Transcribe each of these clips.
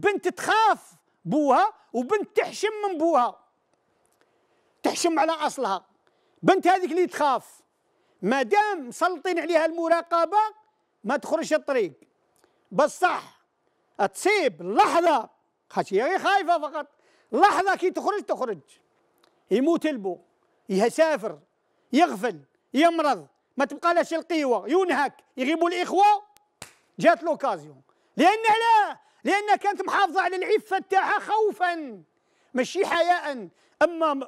بنت تخاف بوها وبنت تحشم من بوها تحشم على اصلها بنت هذيك اللي تخاف ما دام مسلطين عليها المراقبه ما تخرجش الطريق بصح تصيب لحظه خاطر هي خايفه فقط لحظه كي تخرج تخرج يموت البو يسافر يغفل يمرض ما تبقى لاش القيوه ينهك يغيبوا الاخوه جات لوكازيون لان علاه لأنها كانت محافظة على العفة تاعها خوفا ماشي حياء أما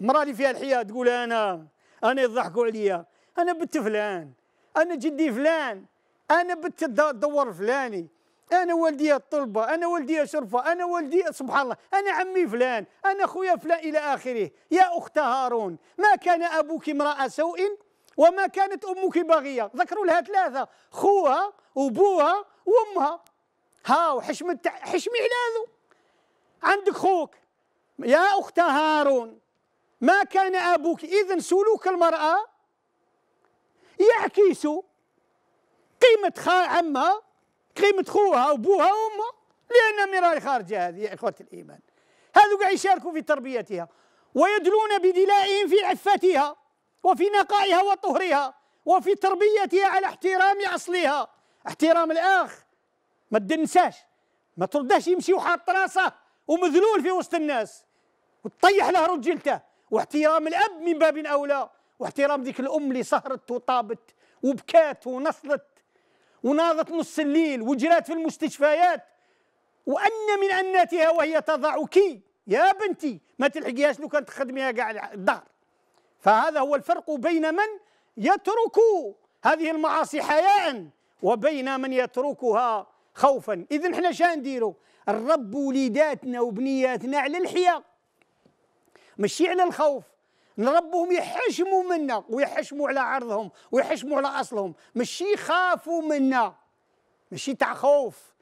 مرأة اللي فيها الحياة تقول أنا أنا يضحكوا عليا أنا بنت فلان أنا جدي فلان أنا بنت الدور فلاني انا والدي الطلبه انا والدي شرفه انا والدي سبحان الله انا عمي فلان انا خويا فلان الى اخره يا اخت هارون ما كان ابوك امرا سوء وما كانت امك باغيه ذكروا لها ثلاثه خوها وبوها وامها هاو حشم التع... حشمي علاذو عندك خوك يا أخت هارون ما كان أبوك إذا سلوك المرأة يعكس قيمة خا عمها قيمة خوها وبوها وأمها لأن مراي خارجة هذه يا إخوة الإيمان هذو قاع يشاركوا في تربيتها ويدلون بدلائهم في عفتها وفي نقائها وطهرها وفي تربيتها على احترام أصلها احترام الأخ ما تدنساش ما تردهش يمشي وحاط راسه ومذلول في وسط الناس وتطيح له رجلته واحترام الاب من باب اولى واحترام ذيك الام اللي سهرت وطابت وبكات ونصلت وناضت نص الليل وجرات في المستشفيات وان من اناتها وهي تضعك يا بنتي ما تلحقيهاش لو كانت تخدميها كاع الدهر فهذا هو الفرق بين من يترك هذه المعاصي حياء وبين من يتركها خوفا اذا حنا شنو نديرو الرب وليداتنا وبنياتنا على الحياة ماشي على الخوف نربوهم يحشموا منا ويحشموا على عرضهم ويحشموا على اصلهم ماشي يخافوا منا ماشي تاع خوف